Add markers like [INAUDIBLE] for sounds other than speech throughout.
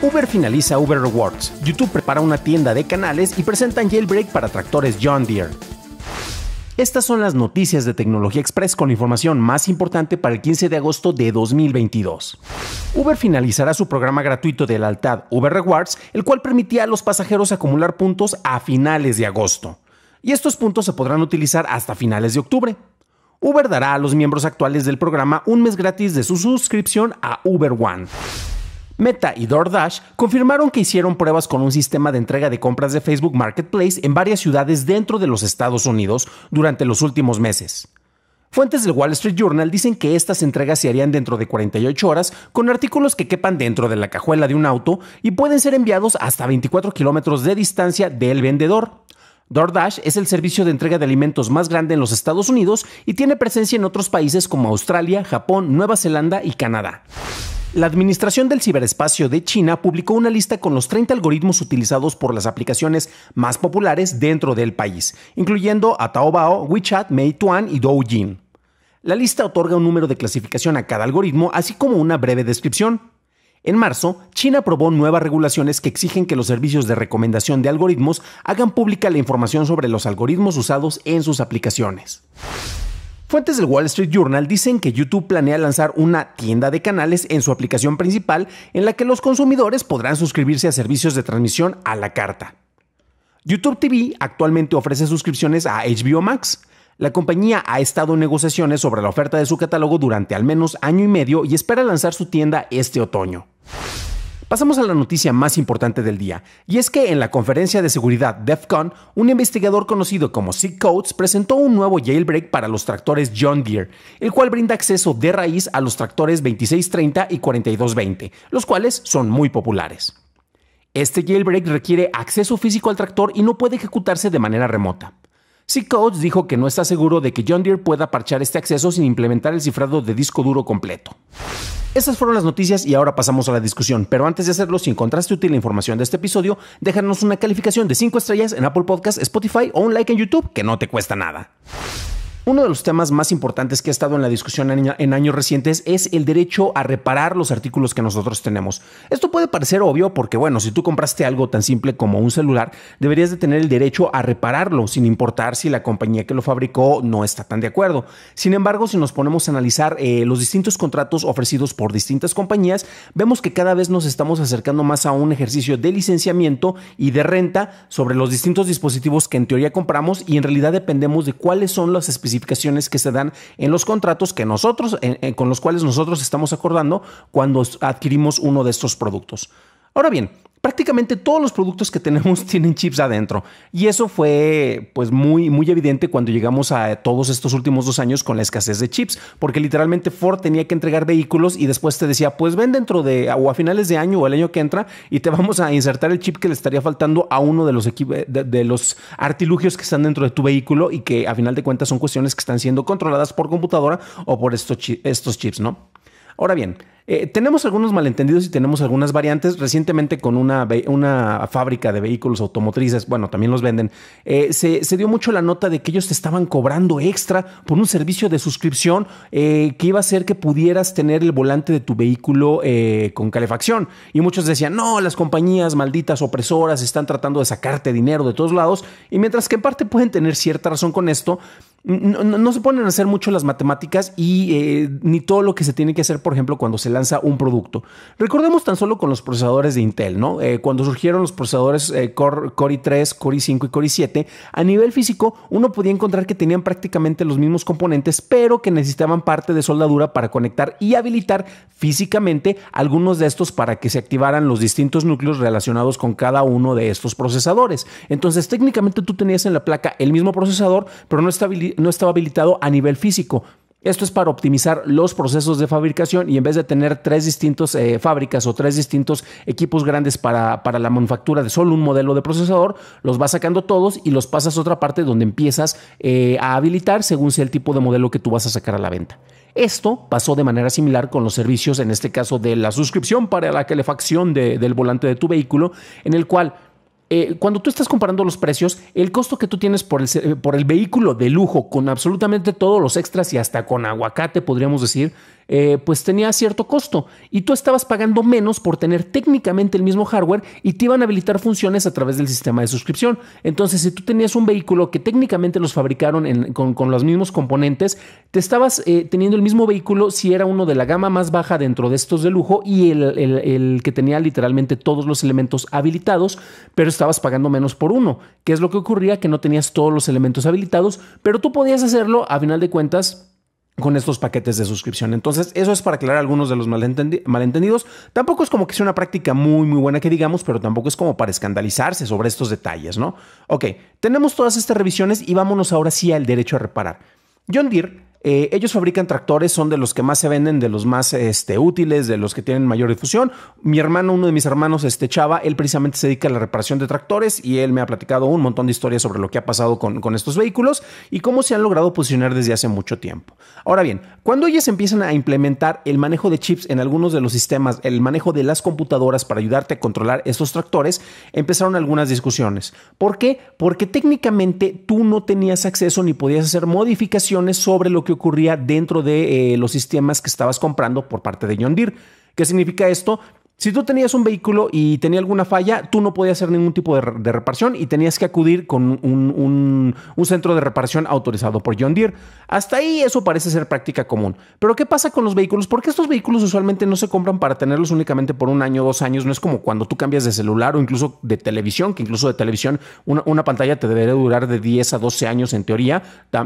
Uber finaliza Uber Rewards. YouTube prepara una tienda de canales y presentan jailbreak para tractores John Deere. Estas son las noticias de Tecnología Express con la información más importante para el 15 de agosto de 2022. Uber finalizará su programa gratuito de lealtad Uber Rewards, el cual permitía a los pasajeros acumular puntos a finales de agosto. Y estos puntos se podrán utilizar hasta finales de octubre. Uber dará a los miembros actuales del programa un mes gratis de su suscripción a Uber One. Meta y DoorDash confirmaron que hicieron pruebas con un sistema de entrega de compras de Facebook Marketplace en varias ciudades dentro de los Estados Unidos durante los últimos meses. Fuentes del Wall Street Journal dicen que estas entregas se harían dentro de 48 horas con artículos que quepan dentro de la cajuela de un auto y pueden ser enviados hasta 24 kilómetros de distancia del vendedor. DoorDash es el servicio de entrega de alimentos más grande en los Estados Unidos y tiene presencia en otros países como Australia, Japón, Nueva Zelanda y Canadá. La Administración del Ciberespacio de China publicó una lista con los 30 algoritmos utilizados por las aplicaciones más populares dentro del país, incluyendo a Taobao, WeChat, Meituan y Douyin. La lista otorga un número de clasificación a cada algoritmo, así como una breve descripción. En marzo, China aprobó nuevas regulaciones que exigen que los servicios de recomendación de algoritmos hagan pública la información sobre los algoritmos usados en sus aplicaciones. Fuentes del Wall Street Journal dicen que YouTube planea lanzar una tienda de canales en su aplicación principal en la que los consumidores podrán suscribirse a servicios de transmisión a la carta. YouTube TV actualmente ofrece suscripciones a HBO Max, la compañía ha estado en negociaciones sobre la oferta de su catálogo durante al menos año y medio y espera lanzar su tienda este otoño. Pasamos a la noticia más importante del día, y es que en la conferencia de seguridad DEFCON, un investigador conocido como Sig Coates presentó un nuevo jailbreak para los tractores John Deere, el cual brinda acceso de raíz a los tractores 2630 y 4220, los cuales son muy populares. Este jailbreak requiere acceso físico al tractor y no puede ejecutarse de manera remota. Si Coates dijo que no está seguro de que John Deere pueda parchar este acceso sin implementar el cifrado de disco duro completo. Esas fueron las noticias y ahora pasamos a la discusión, pero antes de hacerlo, si encontraste útil la información de este episodio, déjanos una calificación de 5 estrellas en Apple Podcasts, Spotify o un like en YouTube que no te cuesta nada. Uno de los temas más importantes que ha estado en la discusión en años recientes es el derecho a reparar los artículos que nosotros tenemos. Esto puede parecer obvio porque, bueno, si tú compraste algo tan simple como un celular, deberías de tener el derecho a repararlo, sin importar si la compañía que lo fabricó no está tan de acuerdo. Sin embargo, si nos ponemos a analizar eh, los distintos contratos ofrecidos por distintas compañías, vemos que cada vez nos estamos acercando más a un ejercicio de licenciamiento y de renta sobre los distintos dispositivos que en teoría compramos y en realidad dependemos de cuáles son las especificaciones especificaciones que se dan en los contratos que nosotros, con los cuales nosotros estamos acordando cuando adquirimos uno de estos productos. Ahora bien, prácticamente todos los productos que tenemos [LAUGHS] tienen chips adentro. Y eso fue pues muy, muy evidente cuando llegamos a todos estos últimos dos años con la escasez de chips, porque literalmente Ford tenía que entregar vehículos y después te decía, pues ven dentro de, o a finales de año o el año que entra y te [LAUGHS] vamos a insertar el chip que le estaría faltando a uno de los, de, los artilugios que están dentro de tu vehículo y que a final de cuentas son cuestiones que están siendo controladas por computadora o por estos chips, ¿no? Ahora bien, eh, tenemos algunos malentendidos y tenemos algunas variantes. Recientemente con una, fábrica de vehículos automotrices, bueno, también los venden, eh, se, dio mucho la nota de que ellos te estaban cobrando extra por un servicio de suscripción eh, que iba a ser que pudieras tener el volante de tu vehículo con calefacción. Y muchos decían, no, las compañías malditas opresoras están tratando de sacarte dinero de todos lados. Y mientras que en parte pueden tener cierta razón con esto, no, se ponen a hacer mucho las matemáticas y eh, ni todo lo que se tiene que hacer, por ejemplo, cuando se lanza un producto. Recordemos tan solo con los procesadores de Intel, ¿no? Eh, cuando surgieron los procesadores eh, Core, i3, Core i5 y Core i7, a nivel físico uno podía encontrar que tenían prácticamente los mismos componentes, pero que necesitaban parte de soldadura para conectar y habilitar físicamente algunos de estos para que se activaran los distintos núcleos relacionados con cada uno de estos procesadores. Entonces, técnicamente tú tenías en la placa el mismo procesador, pero no estaba no estaba habilitado a nivel físico. Esto es para optimizar los procesos de fabricación y en vez de tener tres distintas eh, fábricas o tres distintos equipos grandes para, para, la manufactura de solo un modelo de procesador, los vas sacando todos y los pasas a otra parte donde empiezas eh, a habilitar según sea el tipo de modelo que tú vas a sacar a la venta. Esto pasó de manera similar con los servicios, en este caso de la suscripción para la calefacción del volante de tu vehículo, en el cual eh, cuando tú estás comparando los precios, el costo que tú tienes por el, eh, por el, vehículo de lujo, con absolutamente todos los extras y hasta con aguacate, podríamos decir, eh, pues tenía cierto costo. Y tú estabas pagando menos por tener técnicamente el mismo hardware y te iban a habilitar funciones a través del sistema de suscripción. Entonces, si tú tenías un vehículo que técnicamente los fabricaron con, los mismos componentes, te estabas teniendo el mismo vehículo si era uno de la gama más baja dentro de estos de lujo y el, que tenía literalmente todos los elementos habilitados, pero estabas pagando menos por uno, que es lo que ocurría que no tenías todos los elementos habilitados, pero tú podías hacerlo a final de cuentas con estos paquetes de suscripción. Entonces, eso es para aclarar algunos de los malentendidos. Tampoco es como que sea una práctica muy, muy buena que digamos, pero tampoco es como para escandalizarse sobre estos detalles, ¿no? Ok, tenemos todas estas revisiones y vámonos ahora sí al derecho a reparar. John Deere eh, ellos fabrican tractores, son de los que más se venden, de los más este, útiles, de los que tienen mayor difusión. Mi hermano, uno de mis hermanos, este Chava, él precisamente se dedica a la reparación de tractores y él me ha platicado un montón de historias sobre lo que ha pasado con, con estos vehículos y cómo se han logrado posicionar desde hace mucho tiempo. Ahora bien, cuando ellas empiezan a implementar el manejo de chips en algunos de los sistemas, el manejo de las computadoras para ayudarte a controlar estos tractores, empezaron algunas discusiones. ¿Por qué? Porque técnicamente tú no tenías acceso ni podías hacer modificaciones sobre lo que que ocurría dentro de eh, los sistemas que estabas comprando por parte de John Deere. ¿Qué significa esto? Si tú tenías un vehículo y tenía alguna falla, tú no podías hacer ningún tipo de, reparación y tenías que acudir con un, centro de reparación autorizado por John Deere. Hasta ahí eso parece ser práctica común. Pero ¿qué pasa con los vehículos? Porque estos vehículos usualmente no se compran para tenerlos únicamente por un año, o dos años. No es como cuando tú cambias de celular o incluso de televisión, que incluso de televisión una, una pantalla te debería durar de 10 a 12 años en teoría,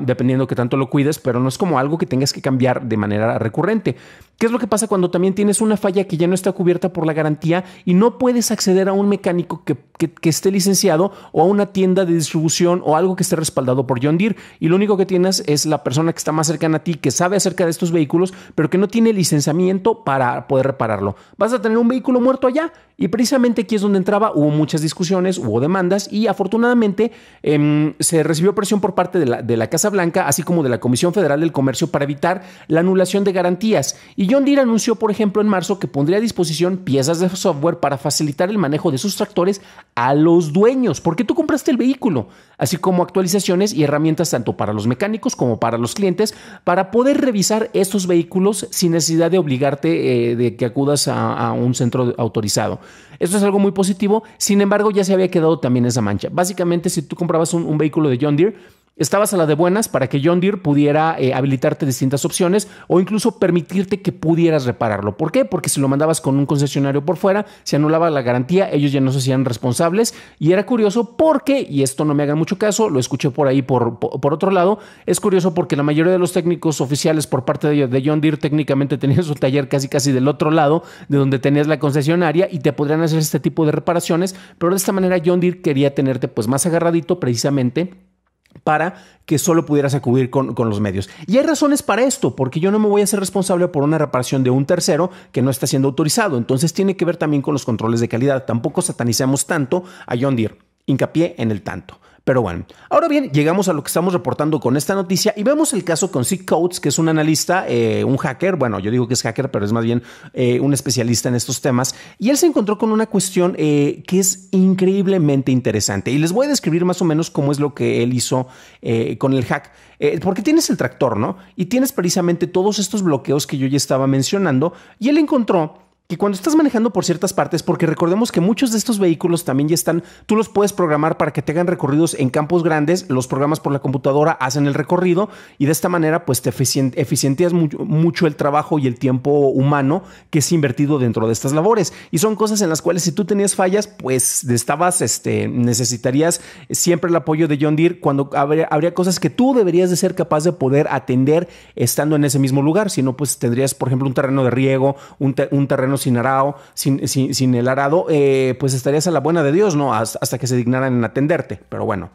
dependiendo que tanto lo cuides, pero no es como algo que tengas que cambiar de manera recurrente. ¿Qué es lo que pasa cuando también tienes una falla que ya no está cubierta por la garantía y no puedes acceder a un mecánico que, esté licenciado o a una tienda de distribución o algo que esté respaldado por John Deere. Y lo único que tienes es la persona que está más cercana a ti, que sabe acerca de estos vehículos, pero que no tiene licenciamiento para poder repararlo. Vas a tener un vehículo muerto allá y precisamente aquí es donde entraba, hubo muchas discusiones, hubo demandas y afortunadamente em, se recibió presión por parte de la, de la Casa Blanca, así como de la Comisión Federal del Comercio para evitar la anulación de garantías. Y John Deere anunció, por ejemplo, en marzo que pondría a disposición esas de software para facilitar el manejo de sus tractores a los dueños, porque tú compraste el vehículo, así como actualizaciones y herramientas tanto para los mecánicos como para los clientes para poder revisar estos vehículos sin necesidad de obligarte eh, de que acudas a, un centro autorizado. Esto es algo muy positivo, sin embargo ya se había quedado también esa mancha. Básicamente si tú comprabas un vehículo de John Deere, Estabas a la de buenas para que John Deere pudiera eh, habilitarte distintas opciones o incluso permitirte que pudieras repararlo. ¿Por qué? Porque si lo mandabas con un concesionario por fuera, se anulaba la garantía, ellos ya no se hacían responsables. Y era curioso porque, y esto no me haga mucho caso, lo escuché por ahí por, por, otro lado, es curioso porque la mayoría de los técnicos oficiales por parte de, de John Deere técnicamente tenían su taller casi casi del otro lado de donde tenías la concesionaria y te podrían hacer este tipo de reparaciones, pero de esta manera John Deere quería tenerte pues más agarradito precisamente para que solo pudieras acudir con, los medios. Y hay razones para esto, porque yo no me voy a ser responsable por una reparación de un tercero que no está siendo autorizado. Entonces tiene que ver también con los controles de calidad. Tampoco satanicemos tanto a John Deere. Hincapié en el tanto. Pero bueno, ahora bien, llegamos a lo que estamos reportando con esta noticia y vemos el caso con Sick Coates, que es un analista, eh, un hacker, bueno, yo digo que es hacker, pero es más bien eh, un especialista en estos temas, y él se encontró con una cuestión eh, que es increíblemente interesante. Y les voy a describir más o menos cómo es lo que él hizo con el hack, porque tienes el tractor, ¿no? Y tienes precisamente todos estos bloqueos que yo ya estaba mencionando, y él encontró que cuando estás manejando por ciertas partes, porque recordemos que muchos de estos vehículos también ya están, tú los puedes programar para que te hagan recorridos en campos grandes, los programas por la computadora, hacen el recorrido y de esta manera pues te eficientías mucho, el trabajo y el tiempo humano que es invertido dentro de estas labores. Y son cosas en las cuales si tú tenías fallas, pues estabas, este, necesitarías siempre el apoyo de John Deere cuando habría, cosas que tú deberías de ser capaz de poder atender estando en ese mismo lugar, si no pues tendrías por ejemplo un terreno de riego, un, un terreno sin arado, sin, el arado, eh, pues estarías a la buena de Dios, ¿no? Hasta, que se dignaran en atenderte, pero bueno.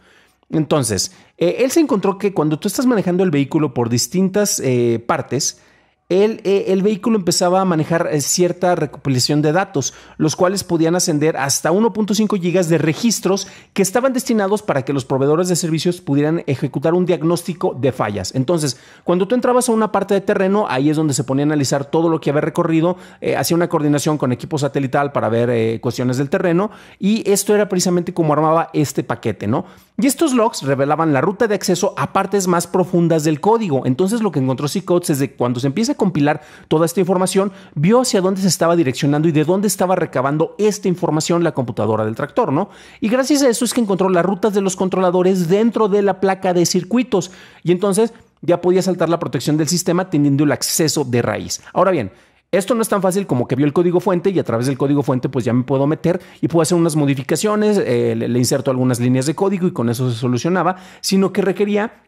Entonces, eh, él se encontró que cuando tú estás manejando el vehículo por distintas eh, partes, eh, el, vehículo empezaba a manejar eh, cierta recopilación de datos, los cuales podían ascender hasta 1.5 gigas de registros que estaban destinados para que los proveedores de servicios pudieran ejecutar un diagnóstico de fallas. Entonces, cuando tú entrabas a una parte de terreno, ahí es donde se ponía a analizar todo lo que había recorrido, eh, hacía una coordinación con equipo satelital para ver cuestiones del terreno, y esto era precisamente como armaba este paquete, ¿no? Y estos logs revelaban la ruta de acceso a partes más profundas del código. Entonces, lo que encontró c es de cuando se empieza a compilar toda esta información, vio hacia dónde se estaba direccionando y de dónde estaba recabando esta información la computadora del tractor, ¿no? Y gracias a eso es que encontró las rutas de los controladores dentro de la placa de circuitos y entonces ya podía saltar la protección del sistema teniendo el acceso de raíz. Ahora bien, esto no es tan fácil como que vio el código fuente y a través del código fuente pues ya me puedo meter y puedo hacer unas modificaciones, eh, le, inserto algunas líneas de código y con eso se solucionaba, sino que requería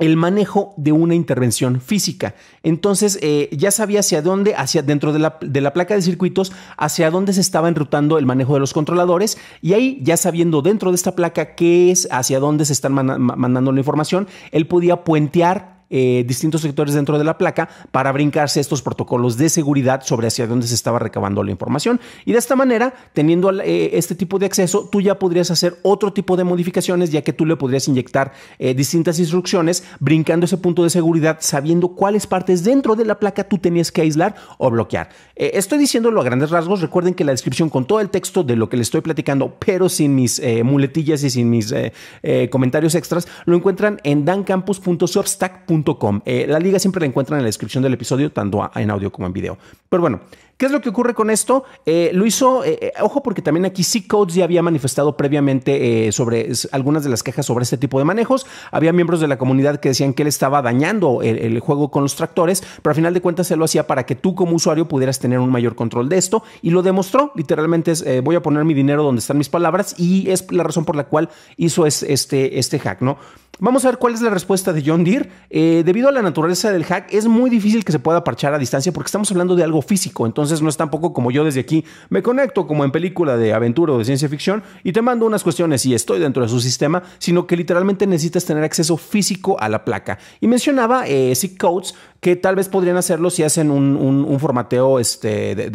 el manejo de una intervención física. Entonces eh, ya sabía hacia dónde, hacia dentro de la, placa de circuitos, hacia dónde se estaba enrutando el manejo de los controladores y ahí ya sabiendo dentro de esta placa qué es, hacia dónde se están mandando la información, él podía puentear eh, distintos sectores dentro de la placa para brincarse estos protocolos de seguridad sobre hacia dónde se estaba recabando la información. Y de esta manera, teniendo eh, este tipo de acceso, tú ya podrías hacer otro tipo de modificaciones, ya que tú le podrías inyectar eh, distintas instrucciones, brincando ese punto de seguridad, sabiendo cuáles partes dentro de la placa tú tenías que aislar o bloquear. estoy diciéndolo a grandes rasgos. Recuerden que la descripción con todo el texto de lo que les estoy platicando, pero sin mis muletillas y sin mis comentarios extras, lo encuentran en dancampus.substack.com eh, la liga siempre la encuentran en la descripción del episodio, tanto en audio como en video. Pero bueno, ¿Qué es lo que ocurre con esto? Eh, lo hizo, eh, eh, ojo, porque también aquí sí Codes ya había manifestado previamente sobre algunas de las quejas sobre este tipo de manejos. Había miembros de la comunidad que decían que él estaba dañando el, juego con los tractores, pero al final de cuentas él lo hacía para que tú como usuario pudieras tener un mayor control de esto y lo demostró. Literalmente es, voy a poner mi dinero donde están mis palabras y es la razón por la cual hizo este, este hack, ¿no? Vamos a ver cuál es la respuesta de John Deere. debido a la naturaleza del hack, es muy difícil que se pueda parchar a distancia porque estamos hablando de algo físico. Entonces, entonces no es tampoco como yo desde aquí me conecto como en película de aventura o de ciencia ficción y te mando unas cuestiones y estoy dentro de su sistema, sino que literalmente necesitas tener acceso físico a la placa. Y mencionaba eh, codes que tal vez podrían hacerlo si hacen un, formateo este, de,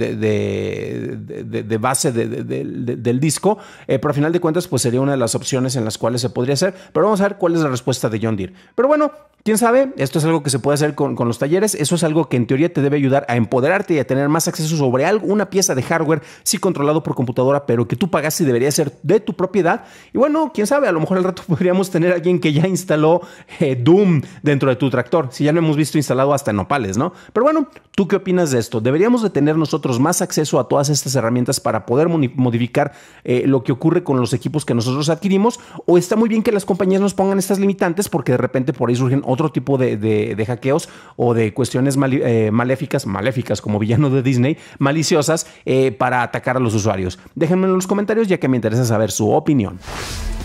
de, base del disco, eh, pero al final de cuentas pues sería una de las opciones en las cuales se podría hacer, pero vamos a ver cuál es la respuesta de John Deere. Pero bueno, quién sabe, esto es algo que se puede hacer con, los talleres, eso es algo que en teoría te debe ayudar a empoderarte y a tener más acceso sobre algo. Una pieza de hardware, sí controlado por computadora, pero que tú pagaste y debería ser de tu propiedad. Y bueno, quién sabe, a lo mejor al rato [LAUGHS] podríamos tener a alguien que ya instaló eh, Doom dentro de tu tractor, si ya no hemos visto instalado hasta nopales, ¿no? Pero bueno, ¿tú qué opinas de esto? ¿Deberíamos de tener nosotros más acceso a todas estas herramientas para poder modificar eh, lo que ocurre con los equipos que nosotros adquirimos? ¿O está muy bien que las compañías nos pongan estas limitantes porque de repente por ahí surgen otro tipo de, hackeos o de cuestiones eh, maléficas, maléficas como villano de Disney, maliciosas eh, para atacar a los usuarios? Déjenme en los comentarios ya que me interesa saber su opinión.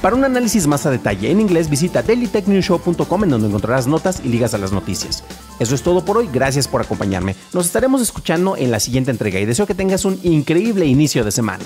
Para un análisis más a detalle en inglés, visita dailytechnewshow.com en donde encontrarás notas y ligas a las noticias. Eso es todo por hoy, gracias por acompañarme. Nos estaremos escuchando en la siguiente entrega y deseo que tengas un increíble inicio de semana.